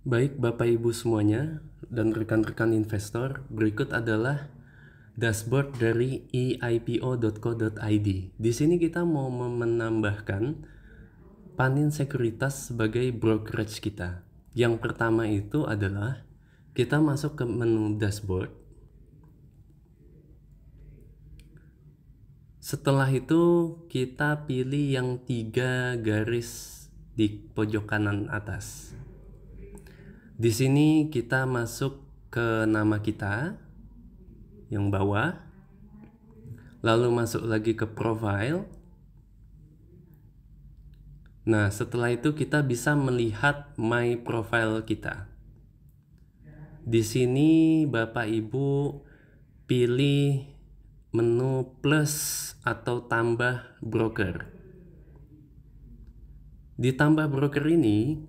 Baik Bapak Ibu semuanya dan rekan-rekan investor, berikut adalah dashboard dari eipo.co.id. Di sini kita mau menambahkan panin sekuritas sebagai brokerage kita. Yang pertama itu adalah kita masuk ke menu dashboard. Setelah itu kita pilih yang tiga garis di pojok kanan atas. Di sini kita masuk ke nama kita yang bawah. Lalu masuk lagi ke profile. Nah, setelah itu kita bisa melihat my profile kita. Di sini Bapak Ibu pilih menu plus atau tambah broker. Di tambah broker ini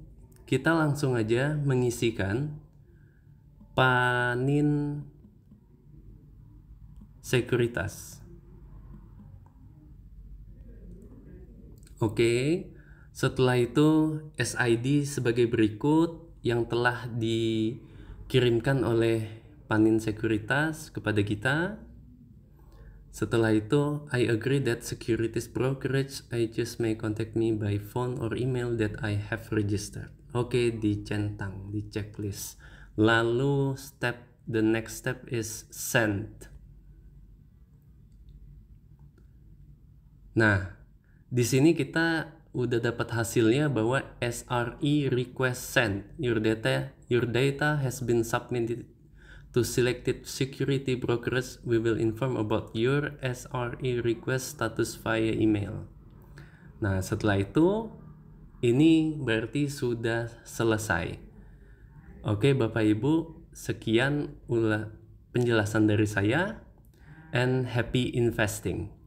kita langsung aja mengisikan panin sekuritas. Oke, setelah itu SID sebagai berikut yang telah dikirimkan oleh panin sekuritas kepada kita. Setelah itu, I agree that securities brokerage agents may contact me by phone or email that I have registered. Oke, okay, dicentang, di checklist. Lalu step the next step is send. Nah, di sini kita udah dapat hasilnya bahwa SRE request send. Your data your data has been submitted To selected security brokers, we will inform about your SRE request status via email. Nah, setelah itu, ini berarti sudah selesai. Oke, Bapak Ibu, sekian ulah penjelasan dari saya, and happy investing.